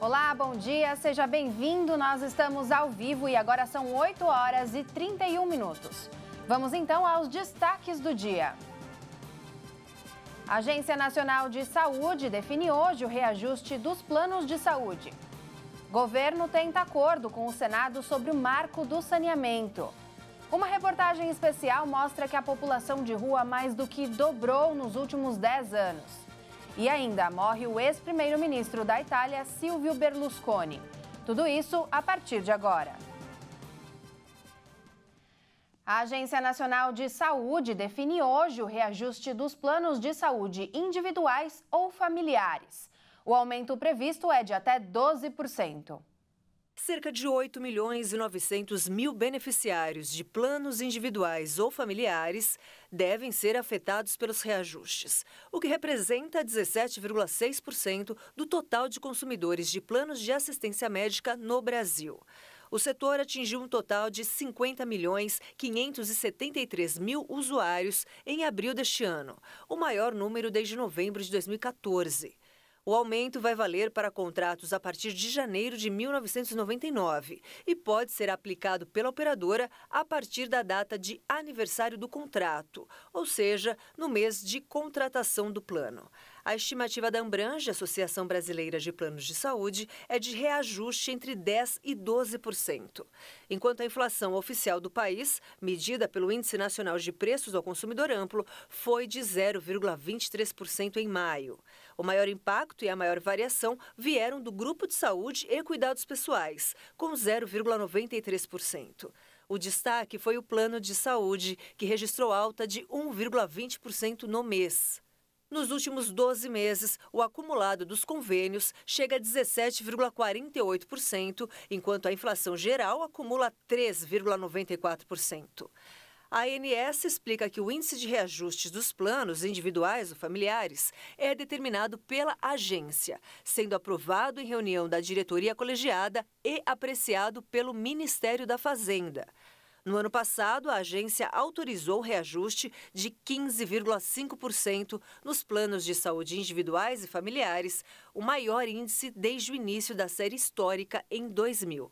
Olá, bom dia, seja bem-vindo. Nós estamos ao vivo e agora são 8 horas e 31 minutos. Vamos então aos destaques do dia. A Agência Nacional de Saúde define hoje o reajuste dos planos de saúde. Governo tenta acordo com o Senado sobre o marco do saneamento. Uma reportagem especial mostra que a população de rua mais do que dobrou nos últimos 10 anos. E ainda morre o ex-primeiro-ministro da Itália, Silvio Berlusconi. Tudo isso a partir de agora. A Agência Nacional de Saúde define hoje o reajuste dos planos de saúde individuais ou familiares. O aumento previsto é de até 12%. Cerca de 8 milhões e 900 mil beneficiários de planos individuais ou familiares devem ser afetados pelos reajustes, o que representa 17,6% do total de consumidores de planos de assistência médica no Brasil. O setor atingiu um total de 50 milhões 573 mil usuários em abril deste ano, o maior número desde novembro de 2014. O aumento vai valer para contratos a partir de janeiro de 1999 e pode ser aplicado pela operadora a partir da data de aniversário do contrato, ou seja, no mês de contratação do plano. A estimativa da Ambrange, Associação Brasileira de Planos de Saúde, é de reajuste entre 10% e 12%. Enquanto a inflação oficial do país, medida pelo Índice Nacional de Preços ao Consumidor Amplo, foi de 0,23% em maio. O maior impacto e a maior variação vieram do grupo de saúde e cuidados pessoais, com 0,93%. O destaque foi o plano de saúde, que registrou alta de 1,20% no mês. Nos últimos 12 meses, o acumulado dos convênios chega a 17,48%, enquanto a inflação geral acumula 3,94%. A ANS explica que o índice de reajuste dos planos individuais ou familiares é determinado pela agência, sendo aprovado em reunião da diretoria colegiada e apreciado pelo Ministério da Fazenda. No ano passado, a agência autorizou o reajuste de 15,5% nos planos de saúde individuais e familiares, o maior índice desde o início da série histórica em 2000.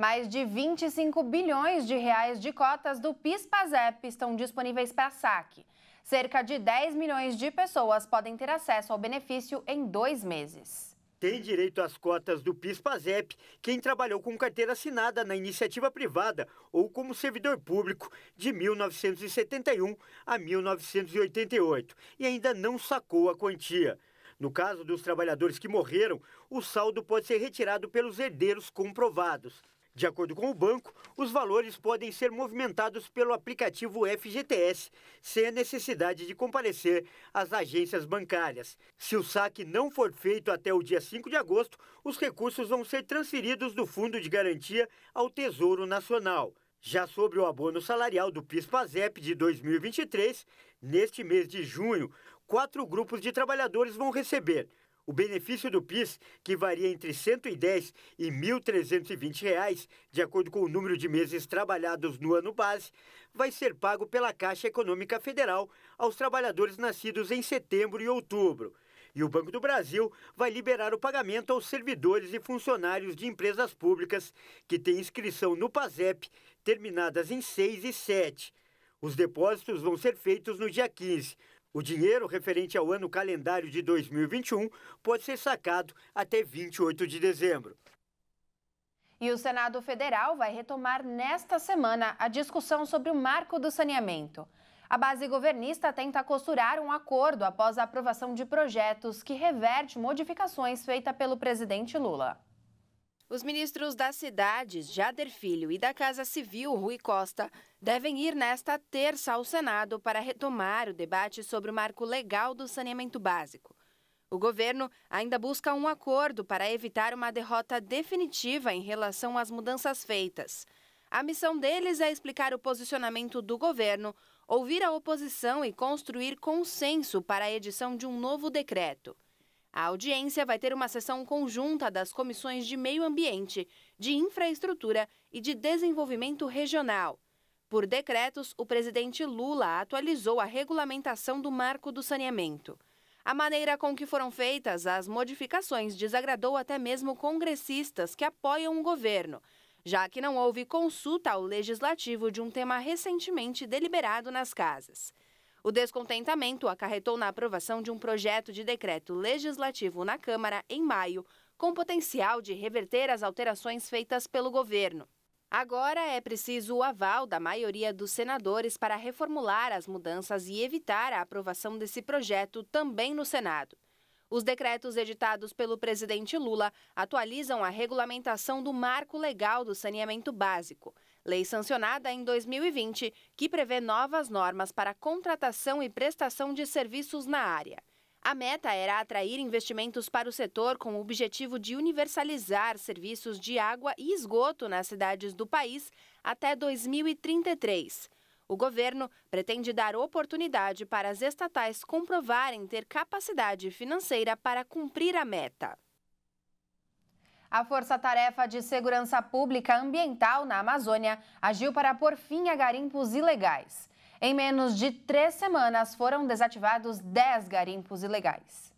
Mais de 25 bilhões de reais de cotas do PIS/PASEP estão disponíveis para saque. Cerca de 10 milhões de pessoas podem ter acesso ao benefício em dois meses. Tem direito às cotas do PIS/PASEP quem trabalhou com carteira assinada na iniciativa privada ou como servidor público de 1971 a 1988 e ainda não sacou a quantia. No caso dos trabalhadores que morreram, o saldo pode ser retirado pelos herdeiros comprovados. De acordo com o banco, os valores podem ser movimentados pelo aplicativo FGTS, sem a necessidade de comparecer às agências bancárias. Se o saque não for feito até o dia 5 de agosto, os recursos vão ser transferidos do Fundo de Garantia ao Tesouro Nacional. Já sobre o abono salarial do PIS-PASEP de 2023, neste mês de junho, quatro grupos de trabalhadores vão receber o benefício do PIS, que varia entre R$ 110 e R$ 1.320, reais, de acordo com o número de meses trabalhados no ano base, vai ser pago pela Caixa Econômica Federal aos trabalhadores nascidos em setembro e outubro. E o Banco do Brasil vai liberar o pagamento aos servidores e funcionários de empresas públicas que têm inscrição no PASEP terminadas em 6 e 7. Os depósitos vão ser feitos no dia 15, o dinheiro referente ao ano calendário de 2021 pode ser sacado até 28 de dezembro. E o Senado Federal vai retomar nesta semana a discussão sobre o marco do saneamento. A base governista tenta costurar um acordo após a aprovação de projetos que reverte modificações feitas pelo presidente Lula. Os ministros das cidades, Jader Filho, e da Casa Civil, Rui Costa, devem ir nesta terça ao Senado para retomar o debate sobre o marco legal do saneamento básico. O governo ainda busca um acordo para evitar uma derrota definitiva em relação às mudanças feitas. A missão deles é explicar o posicionamento do governo, ouvir a oposição e construir consenso para a edição de um novo decreto. A audiência vai ter uma sessão conjunta das comissões de Meio Ambiente, de Infraestrutura e de Desenvolvimento Regional. Por decretos, o presidente Lula atualizou a regulamentação do marco do saneamento. A maneira com que foram feitas as modificações desagradou até mesmo congressistas que apoiam o governo, já que não houve consulta ao legislativo de um tema recentemente deliberado nas casas. O descontentamento acarretou na aprovação de um projeto de decreto legislativo na Câmara em maio, com potencial de reverter as alterações feitas pelo governo. Agora é preciso o aval da maioria dos senadores para reformular as mudanças e evitar a aprovação desse projeto também no Senado. Os decretos editados pelo presidente Lula atualizam a regulamentação do marco legal do saneamento básico lei sancionada em 2020 que prevê novas normas para contratação e prestação de serviços na área. A meta era atrair investimentos para o setor com o objetivo de universalizar serviços de água e esgoto nas cidades do país até 2033. O governo pretende dar oportunidade para as estatais comprovarem ter capacidade financeira para cumprir a meta. A Força-Tarefa de Segurança Pública Ambiental na Amazônia agiu para pôr fim a garimpos ilegais. Em menos de três semanas, foram desativados 10 garimpos ilegais.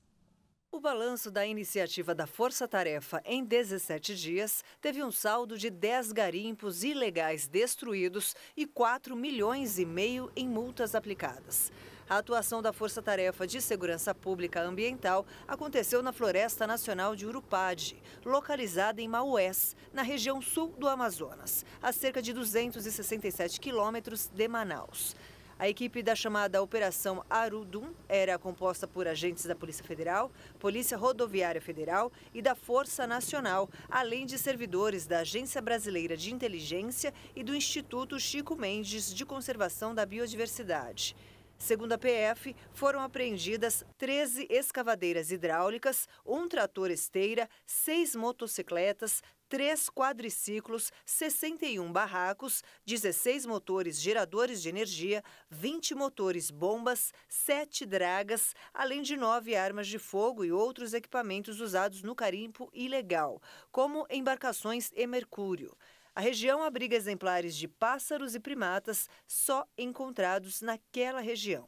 O balanço da iniciativa da Força Tarefa em 17 dias teve um saldo de 10 garimpos ilegais destruídos e 4 milhões e meio em multas aplicadas. A atuação da Força Tarefa de Segurança Pública Ambiental aconteceu na Floresta Nacional de Urupade, localizada em Maués, na região sul do Amazonas, a cerca de 267 quilômetros de Manaus. A equipe da chamada Operação Arudum era composta por agentes da Polícia Federal, Polícia Rodoviária Federal e da Força Nacional, além de servidores da Agência Brasileira de Inteligência e do Instituto Chico Mendes de Conservação da Biodiversidade. Segundo a PF, foram apreendidas 13 escavadeiras hidráulicas, um trator esteira, seis motocicletas, três quadriciclos, 61 barracos, 16 motores geradores de energia, 20 motores bombas, 7 dragas, além de 9 armas de fogo e outros equipamentos usados no carimpo ilegal, como embarcações e mercúrio. A região abriga exemplares de pássaros e primatas só encontrados naquela região.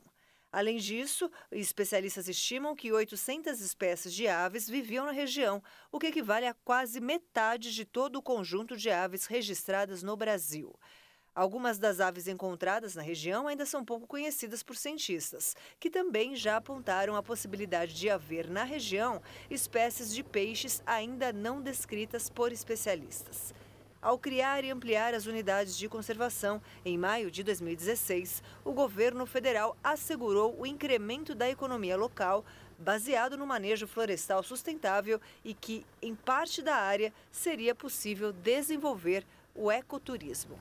Além disso, especialistas estimam que 800 espécies de aves viviam na região, o que equivale a quase metade de todo o conjunto de aves registradas no Brasil. Algumas das aves encontradas na região ainda são pouco conhecidas por cientistas, que também já apontaram a possibilidade de haver na região espécies de peixes ainda não descritas por especialistas. Ao criar e ampliar as unidades de conservação, em maio de 2016, o governo federal assegurou o incremento da economia local baseado no manejo florestal sustentável e que, em parte da área, seria possível desenvolver o ecoturismo.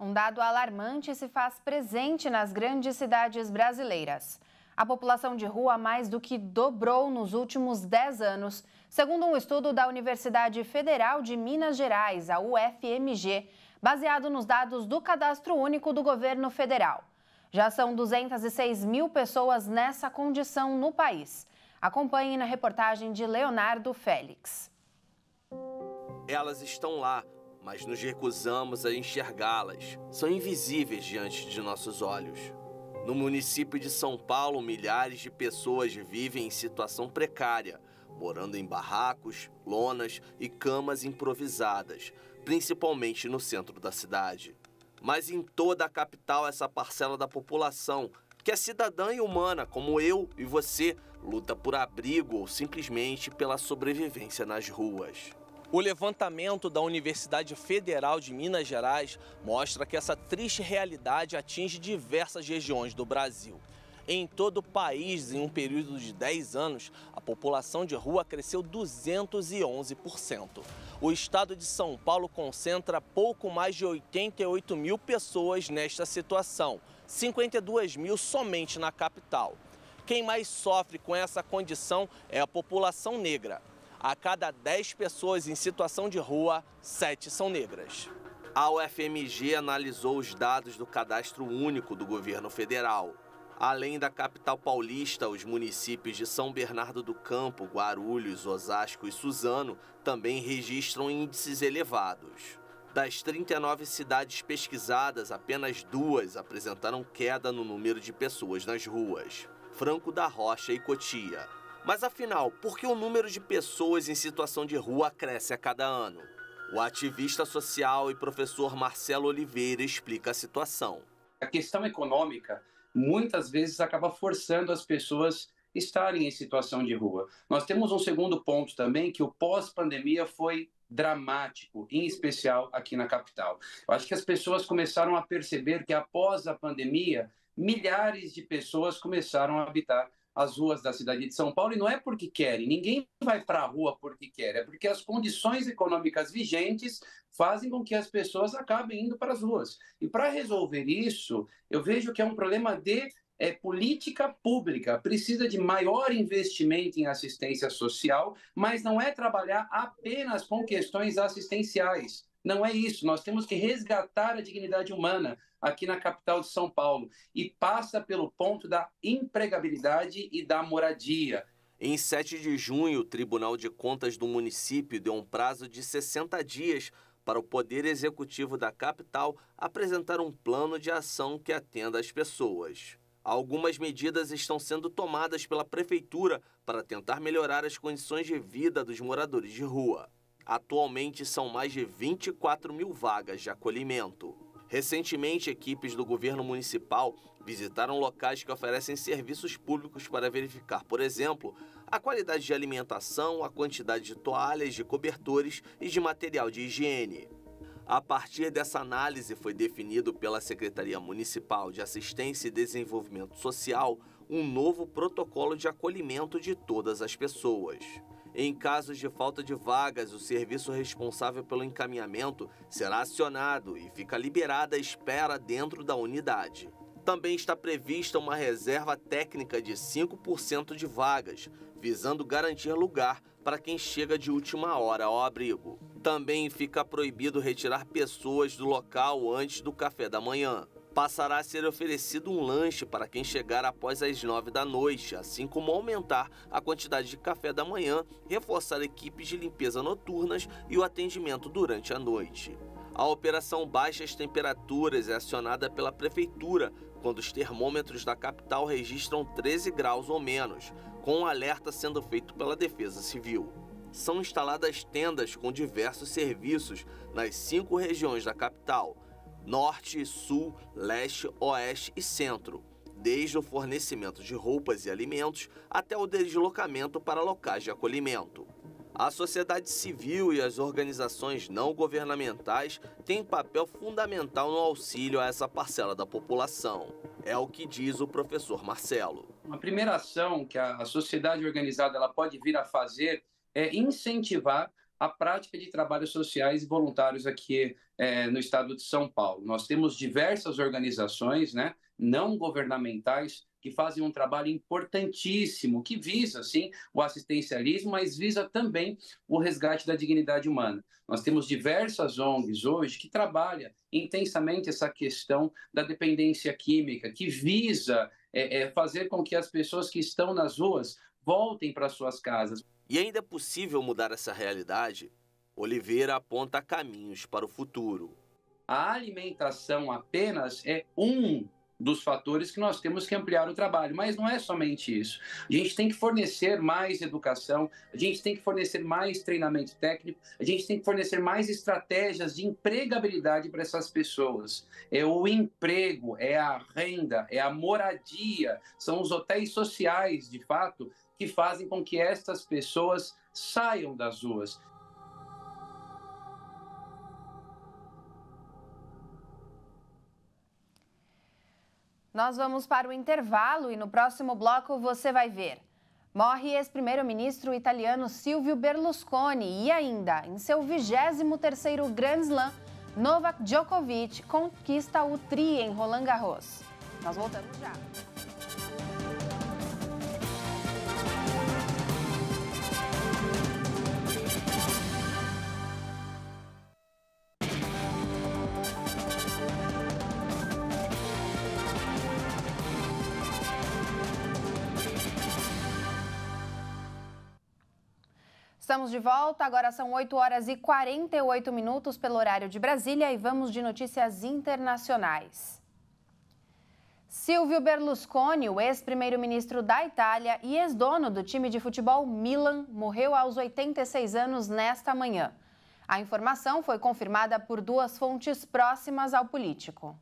Um dado alarmante se faz presente nas grandes cidades brasileiras. A população de rua mais do que dobrou nos últimos 10 anos segundo um estudo da Universidade Federal de Minas Gerais, a UFMG, baseado nos dados do Cadastro Único do Governo Federal. Já são 206 mil pessoas nessa condição no país. Acompanhe na reportagem de Leonardo Félix. Elas estão lá, mas nos recusamos a enxergá-las. São invisíveis diante de nossos olhos. No município de São Paulo, milhares de pessoas vivem em situação precária morando em barracos, lonas e camas improvisadas, principalmente no centro da cidade. Mas em toda a capital, essa parcela da população, que é cidadã e humana, como eu e você, luta por abrigo ou simplesmente pela sobrevivência nas ruas. O levantamento da Universidade Federal de Minas Gerais mostra que essa triste realidade atinge diversas regiões do Brasil. Em todo o país, em um período de 10 anos, a população de rua cresceu 211%. O estado de São Paulo concentra pouco mais de 88 mil pessoas nesta situação, 52 mil somente na capital. Quem mais sofre com essa condição é a população negra. A cada 10 pessoas em situação de rua, 7 são negras. A UFMG analisou os dados do Cadastro Único do Governo Federal. Além da capital paulista, os municípios de São Bernardo do Campo, Guarulhos, Osasco e Suzano também registram índices elevados. Das 39 cidades pesquisadas, apenas duas apresentaram queda no número de pessoas nas ruas: Franco da Rocha e Cotia. Mas afinal, por que o número de pessoas em situação de rua cresce a cada ano? O ativista social e professor Marcelo Oliveira explica a situação. A questão econômica muitas vezes acaba forçando as pessoas estarem em situação de rua. Nós temos um segundo ponto também, que o pós-pandemia foi dramático, em especial aqui na capital. Eu acho que as pessoas começaram a perceber que após a pandemia, milhares de pessoas começaram a habitar as ruas da cidade de São Paulo, e não é porque querem, ninguém vai para a rua porque quer, é porque as condições econômicas vigentes fazem com que as pessoas acabem indo para as ruas. E para resolver isso, eu vejo que é um problema de é, política pública, precisa de maior investimento em assistência social, mas não é trabalhar apenas com questões assistenciais. Não é isso. Nós temos que resgatar a dignidade humana aqui na capital de São Paulo e passa pelo ponto da empregabilidade e da moradia. Em 7 de junho, o Tribunal de Contas do município deu um prazo de 60 dias para o Poder Executivo da capital apresentar um plano de ação que atenda as pessoas. Algumas medidas estão sendo tomadas pela Prefeitura para tentar melhorar as condições de vida dos moradores de rua. Atualmente, são mais de 24 mil vagas de acolhimento. Recentemente, equipes do governo municipal visitaram locais que oferecem serviços públicos para verificar, por exemplo, a qualidade de alimentação, a quantidade de toalhas, de cobertores e de material de higiene. A partir dessa análise, foi definido pela Secretaria Municipal de Assistência e Desenvolvimento Social um novo protocolo de acolhimento de todas as pessoas. Em casos de falta de vagas, o serviço responsável pelo encaminhamento será acionado e fica liberada a espera dentro da unidade. Também está prevista uma reserva técnica de 5% de vagas, visando garantir lugar para quem chega de última hora ao abrigo. Também fica proibido retirar pessoas do local antes do café da manhã. Passará a ser oferecido um lanche para quem chegar após as 9 da noite, assim como aumentar a quantidade de café da manhã, reforçar equipes de limpeza noturnas e o atendimento durante a noite. A operação Baixas Temperaturas é acionada pela Prefeitura quando os termômetros da capital registram 13 graus ou menos, com um alerta sendo feito pela Defesa Civil. São instaladas tendas com diversos serviços nas cinco regiões da capital norte, sul, leste, oeste e centro, desde o fornecimento de roupas e alimentos até o deslocamento para locais de acolhimento. A sociedade civil e as organizações não governamentais têm papel fundamental no auxílio a essa parcela da população. É o que diz o professor Marcelo. Uma primeira ação que a sociedade organizada ela pode vir a fazer é incentivar a prática de trabalhos sociais e voluntários aqui é, no estado de São Paulo. Nós temos diversas organizações né, não governamentais que fazem um trabalho importantíssimo, que visa, sim, o assistencialismo, mas visa também o resgate da dignidade humana. Nós temos diversas ONGs hoje que trabalham intensamente essa questão da dependência química, que visa é, é, fazer com que as pessoas que estão nas ruas voltem para suas casas. E ainda é possível mudar essa realidade? Oliveira aponta caminhos para o futuro. A alimentação apenas é um dos fatores que nós temos que ampliar o trabalho. Mas não é somente isso. A gente tem que fornecer mais educação, a gente tem que fornecer mais treinamento técnico, a gente tem que fornecer mais estratégias de empregabilidade para essas pessoas. É o emprego, é a renda, é a moradia, são os hotéis sociais, de fato, que fazem com que estas pessoas saiam das ruas. Nós vamos para o intervalo e no próximo bloco você vai ver. Morre ex-primeiro-ministro italiano Silvio Berlusconi e ainda, em seu 23º Grand Slam, Novak Djokovic conquista o tri em Roland Garros. Nós voltamos já. Estamos de volta, agora são 8 horas e 48 minutos pelo horário de Brasília e vamos de notícias internacionais. Silvio Berlusconi, o ex-primeiro-ministro da Itália e ex-dono do time de futebol Milan, morreu aos 86 anos nesta manhã. A informação foi confirmada por duas fontes próximas ao político.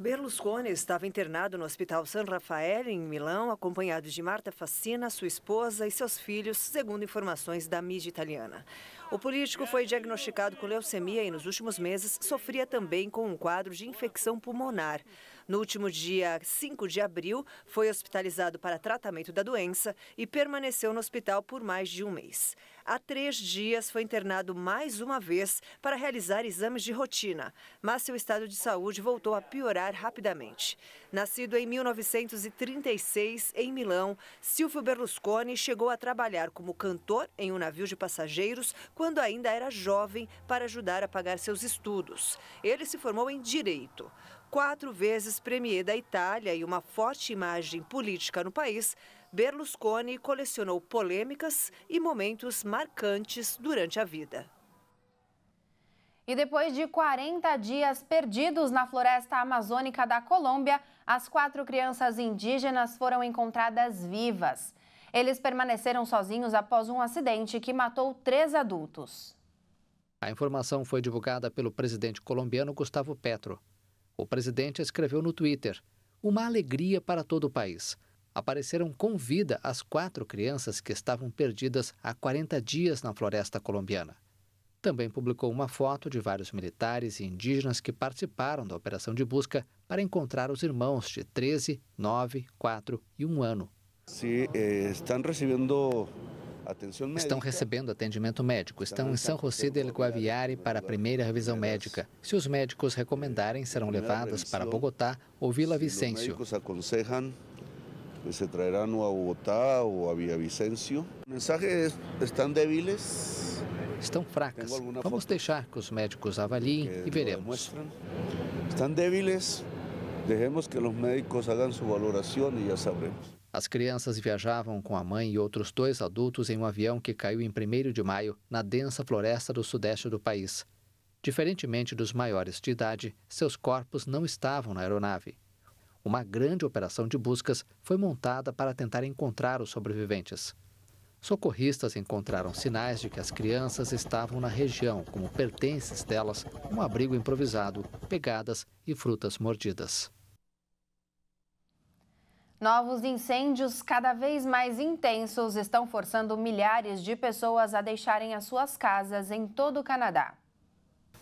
Berlusconi estava internado no Hospital San Rafael, em Milão, acompanhado de Marta Fassina, sua esposa e seus filhos, segundo informações da mídia italiana. O político foi diagnosticado com leucemia e, nos últimos meses, sofria também com um quadro de infecção pulmonar. No último dia 5 de abril, foi hospitalizado para tratamento da doença e permaneceu no hospital por mais de um mês. Há três dias foi internado mais uma vez para realizar exames de rotina, mas seu estado de saúde voltou a piorar rapidamente. Nascido em 1936, em Milão, Silvio Berlusconi chegou a trabalhar como cantor em um navio de passageiros quando ainda era jovem para ajudar a pagar seus estudos. Ele se formou em Direito. Quatro vezes premier da Itália e uma forte imagem política no país, Berlusconi colecionou polêmicas e momentos marcantes durante a vida. E depois de 40 dias perdidos na floresta amazônica da Colômbia, as quatro crianças indígenas foram encontradas vivas. Eles permaneceram sozinhos após um acidente que matou três adultos. A informação foi divulgada pelo presidente colombiano Gustavo Petro. O presidente escreveu no Twitter: Uma alegria para todo o país. Apareceram com vida as quatro crianças que estavam perdidas há 40 dias na floresta colombiana. Também publicou uma foto de vários militares e indígenas que participaram da operação de busca para encontrar os irmãos de 13, 9, 4 e 1 ano. Sim, eh, estão recebendo estão recebendo atendimento médico, estão em São José del Guaviare para a primeira revisão médica. Se os médicos recomendarem, serão levadas para Bogotá ou Vila Vicêncio. Se os médicos aconselham, se trarão a Bogotá ou a Vila Vicêncio. Mensagens estão débiles. Estão fracas. Vamos deixar que os médicos avaliem e veremos. Estão débiles. Dejemos que os médicos hagam sua valoração e já sabremos. As crianças viajavam com a mãe e outros dois adultos em um avião que caiu em 1 de maio na densa floresta do sudeste do país. Diferentemente dos maiores de idade, seus corpos não estavam na aeronave. Uma grande operação de buscas foi montada para tentar encontrar os sobreviventes. Socorristas encontraram sinais de que as crianças estavam na região, como pertences delas, um abrigo improvisado, pegadas e frutas mordidas. Novos incêndios cada vez mais intensos estão forçando milhares de pessoas a deixarem as suas casas em todo o Canadá.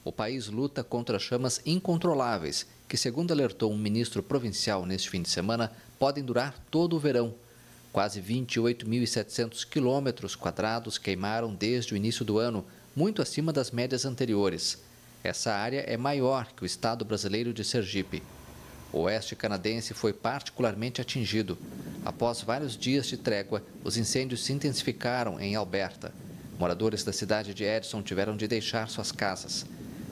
O país luta contra chamas incontroláveis, que, segundo alertou um ministro provincial neste fim de semana, podem durar todo o verão. Quase 28.700 quilômetros quadrados queimaram desde o início do ano, muito acima das médias anteriores. Essa área é maior que o estado brasileiro de Sergipe. O oeste canadense foi particularmente atingido. Após vários dias de trégua, os incêndios se intensificaram em Alberta. Moradores da cidade de Edson tiveram de deixar suas casas.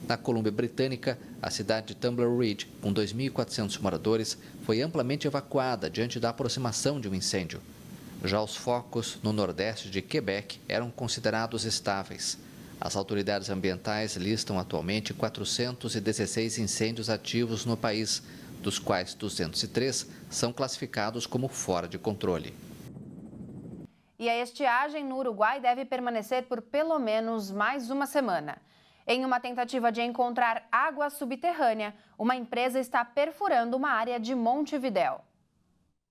Na Colômbia Britânica, a cidade de Tumbler Ridge, com 2.400 moradores, foi amplamente evacuada diante da aproximação de um incêndio. Já os focos no nordeste de Quebec eram considerados estáveis. As autoridades ambientais listam atualmente 416 incêndios ativos no país, dos quais 203 são classificados como fora de controle. E a estiagem no Uruguai deve permanecer por pelo menos mais uma semana. Em uma tentativa de encontrar água subterrânea, uma empresa está perfurando uma área de Montevidéu.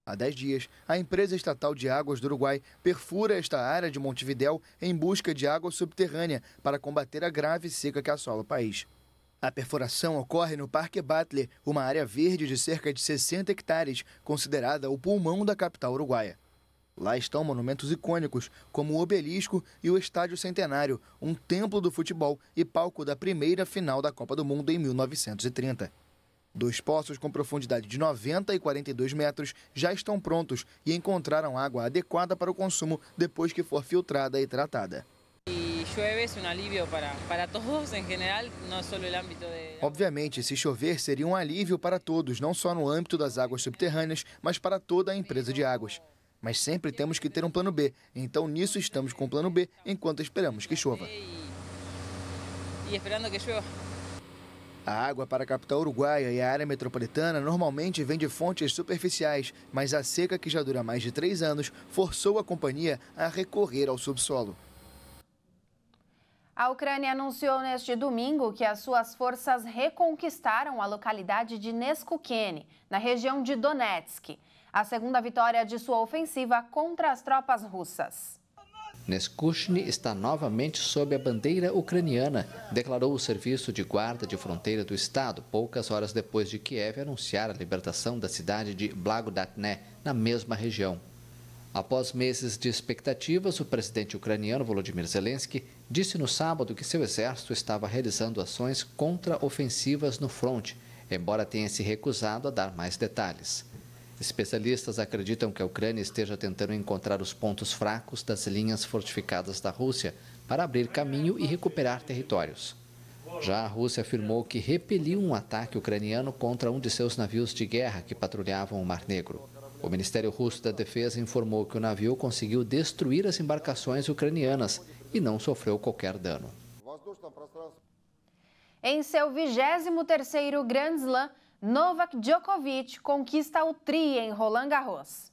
Há 10 dias, a empresa estatal de águas do Uruguai perfura esta área de Montevidéu em busca de água subterrânea para combater a grave seca que assola o país. A perfuração ocorre no Parque Butler, uma área verde de cerca de 60 hectares, considerada o pulmão da capital uruguaia. Lá estão monumentos icônicos, como o Obelisco e o Estádio Centenário, um templo do futebol e palco da primeira final da Copa do Mundo em 1930. Dois poços com profundidade de 90 e 42 metros já estão prontos e encontraram água adequada para o consumo depois que for filtrada e tratada llueve es un alivio para, para todos en general, no só el âmbito de... Obviamente, se chover seria um alívio para todos, não só no âmbito das águas subterrâneas, mas para toda a empresa de águas. Mas sempre temos que ter um plano B, então nisso estamos com o plano B enquanto esperamos que chova. E esperando que chova. A água para a capital uruguaia e a área metropolitana normalmente vem de fontes superficiais, mas a seca que já dura mais de três anos forçou a companhia a recorrer ao subsolo. A Ucrânia anunciou neste domingo que as suas forças reconquistaram a localidade de Neskukene, na região de Donetsk, a segunda vitória de sua ofensiva contra as tropas russas. Neskushny está novamente sob a bandeira ucraniana, declarou o Serviço de Guarda de Fronteira do Estado, poucas horas depois de Kiev anunciar a libertação da cidade de Blagodatne, na mesma região. Após meses de expectativas, o presidente ucraniano Volodymyr Zelensky disse no sábado que seu exército estava realizando ações contra-ofensivas no fronte, embora tenha se recusado a dar mais detalhes. Especialistas acreditam que a Ucrânia esteja tentando encontrar os pontos fracos das linhas fortificadas da Rússia para abrir caminho e recuperar territórios. Já a Rússia afirmou que repeliu um ataque ucraniano contra um de seus navios de guerra que patrulhavam o Mar Negro. O Ministério Russo da Defesa informou que o navio conseguiu destruir as embarcações ucranianas e não sofreu qualquer dano. Em seu 23º Grand Slam, Novak Djokovic conquista o tri em Roland Garros.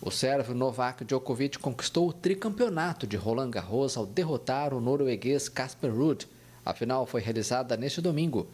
O sérvio Novak Djokovic conquistou o tricampeonato de Roland Garros ao derrotar o norueguês Casper Ruud. A final foi realizada neste domingo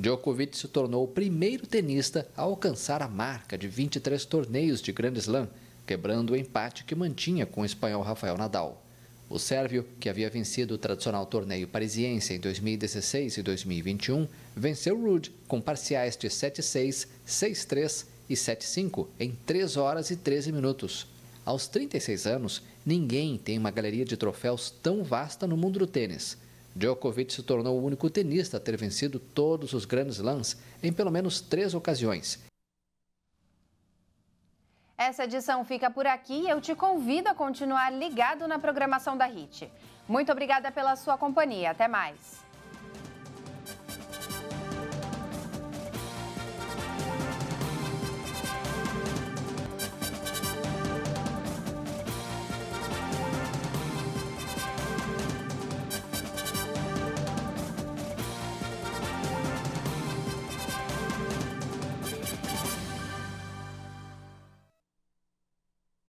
Djokovic se tornou o primeiro tenista a alcançar a marca de 23 torneios de Grand Slam, quebrando o empate que mantinha com o espanhol Rafael Nadal. O sérvio, que havia vencido o tradicional torneio parisiense em 2016 e 2021, venceu Rude com parciais de 7-6, 6-3 e 7-5 em 3 horas e 13 minutos. Aos 36 anos, ninguém tem uma galeria de troféus tão vasta no mundo do tênis. Djokovic se tornou o único tenista a ter vencido todos os Grandes lãs em pelo menos três ocasiões. Essa edição fica por aqui e eu te convido a continuar ligado na programação da HIT. Muito obrigada pela sua companhia. Até mais.